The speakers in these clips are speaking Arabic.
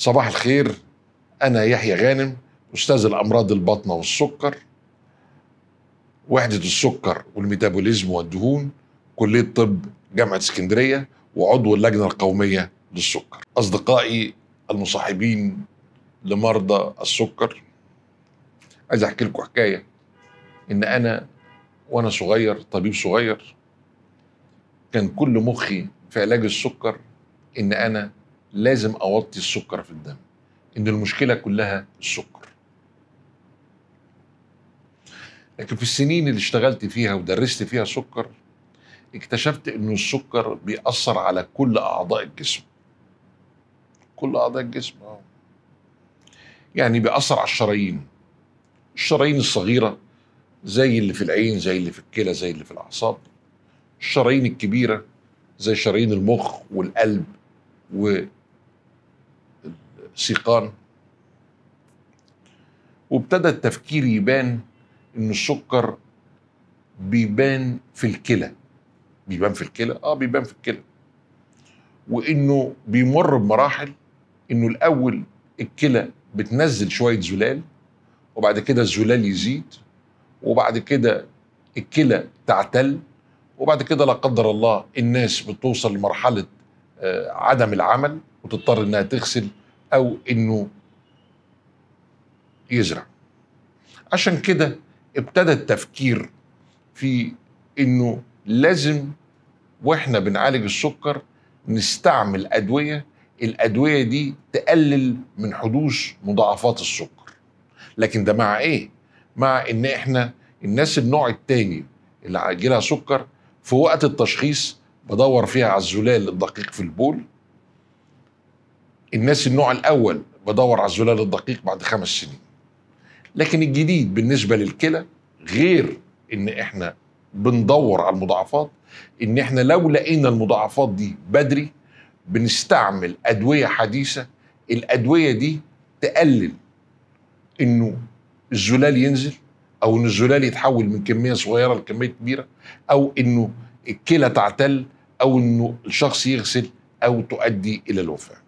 صباح الخير أنا يحيى غانم أستاذ الأمراض الباطنة والسكر وحدة السكر والميتابوليزم والدهون كلية طب جامعة اسكندرية وعضو اللجنة القومية للسكر أصدقائي المصاحبين لمرضى السكر عايز أحكي لكم حكاية إن أنا وأنا صغير طبيب صغير كان كل مخي في علاج السكر إن أنا لازم اوطي السكر في الدم ان المشكله كلها السكر لكن في السنين اللي اشتغلت فيها ودرست فيها سكر اكتشفت ان السكر بيأثر على كل اعضاء الجسم كل اعضاء الجسم آه. يعني بيأثر على الشرايين الشرايين الصغيره زي اللي في العين زي اللي في الكلى زي اللي في الاعصاب الشرايين الكبيره زي شرايين المخ والقلب سيقان وابتدى التفكير يبان ان السكر بيبان في الكلى بيبان في الكلى اه بيبان في الكلى وانه بيمر بمراحل انه الاول الكلى بتنزل شويه زلال وبعد كده الزلال يزيد وبعد كده الكلى تعتل وبعد كده لا قدر الله الناس بتوصل لمرحله آه، عدم العمل وتضطر انها تغسل او انه يزرع عشان كده ابتدى التفكير في انه لازم واحنا بنعالج السكر نستعمل ادويه الادويه دي تقلل من حدوث مضاعفات السكر لكن ده مع ايه مع ان احنا الناس النوع الثاني اللي عاجلها سكر في وقت التشخيص بدور فيها على الزلال الدقيق في البول الناس النوع الاول بدور على الزلال الدقيق بعد خمس سنين لكن الجديد بالنسبه للكلى غير ان احنا بندور على المضاعفات ان احنا لو لقينا المضاعفات دي بدري بنستعمل ادويه حديثه الادويه دي تقلل انه الزلال ينزل او ان الزلال يتحول من كميه صغيره لكميه كبيره او انه الكلى تعتل او انه الشخص يغسل او تؤدي الى الوفاه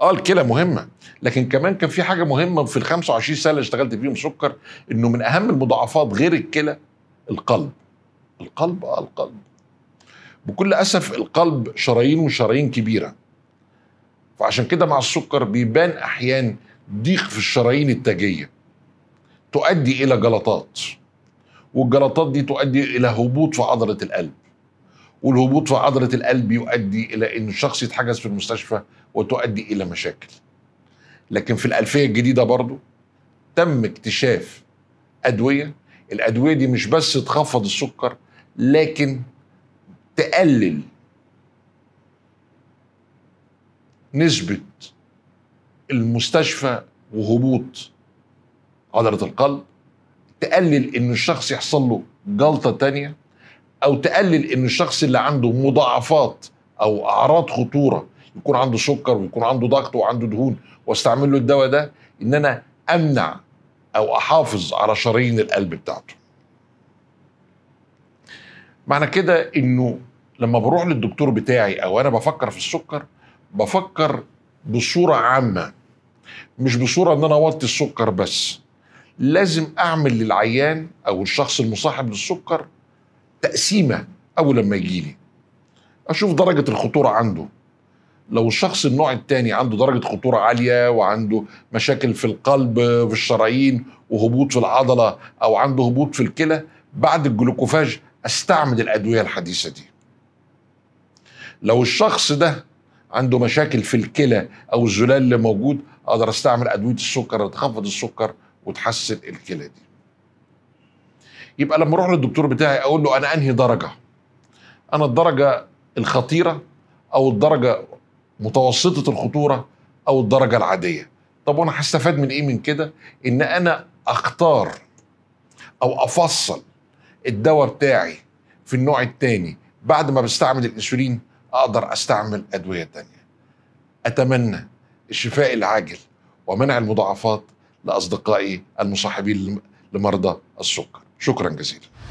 اه الكلى مهمه لكن كمان كان في حاجه مهمه في ال 25 سنه اللي اشتغلت فيهم سكر انه من اهم المضاعفات غير الكلى القلب القلب اه القلب بكل اسف القلب شرايين وشرايين كبيره فعشان كده مع السكر بيبان احيان ضيق في الشرايين التاجيه تؤدي الى جلطات والجلطات دي تؤدي الى هبوط في عضله القلب والهبوط في عضله القلب يؤدي الى ان الشخص يتحجز في المستشفى وتؤدي إلى مشاكل لكن في الألفية الجديدة برضو تم اكتشاف أدوية الأدوية دي مش بس تخفض السكر لكن تقلل نسبة المستشفى وهبوط عضلة القلب تقلل إن الشخص يحصل له جلطة تانية أو تقلل إن الشخص اللي عنده مضاعفات أو أعراض خطورة يكون عنده سكر ويكون عنده ضغط وعنده دهون واستعمل له الدواء ده ان انا امنع او احافظ على شرايين القلب بتاعته معنى كده انه لما بروح للدكتور بتاعي او انا بفكر في السكر بفكر بصوره عامه مش بصوره ان انا اوطي السكر بس لازم اعمل للعيان او الشخص المصاحب للسكر تقسيمه اول لما يجيلي اشوف درجه الخطوره عنده لو الشخص النوع الثاني عنده درجه خطوره عاليه وعنده مشاكل في القلب في الشرايين وهبوط في العضله او عنده هبوط في الكلى بعد الجلوكوفاج استعمل الادويه الحديثه دي لو الشخص ده عنده مشاكل في الكلى او الزلال اللي موجود اقدر استعمل ادويه السكر تخفض السكر وتحسن الكلى دي يبقى لما اروح للدكتور بتاعي اقول له انا انهي درجه انا الدرجه الخطيره او الدرجه متوسطه الخطوره او الدرجه العاديه طب وانا هستفاد من ايه من كده ان انا اختار او افصل الدواء بتاعي في النوع الثاني بعد ما بستعمل الانسولين اقدر استعمل ادويه تانية اتمنى الشفاء العاجل ومنع المضاعفات لاصدقائي المصاحبين لمرضى السكر شكرا جزيلا